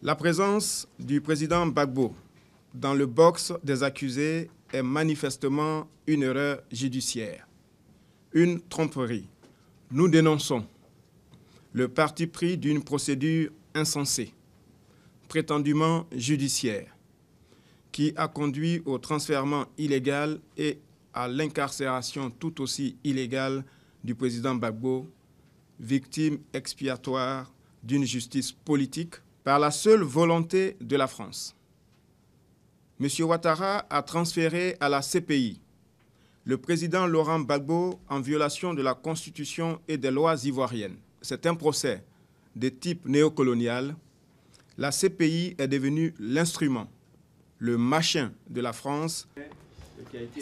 La présence du président Bagbo dans le box des accusés est manifestement une erreur judiciaire, une tromperie. Nous dénonçons le parti pris d'une procédure insensée, prétendument judiciaire, qui a conduit au transfert illégal et à l'incarcération tout aussi illégale du président Bagbo, victime expiatoire d'une justice politique par la seule volonté de la France. M. Ouattara a transféré à la CPI le président Laurent Gbagbo en violation de la Constitution et des lois ivoiriennes. C'est un procès de type néocolonial. La CPI est devenue l'instrument, le machin de la France qui a été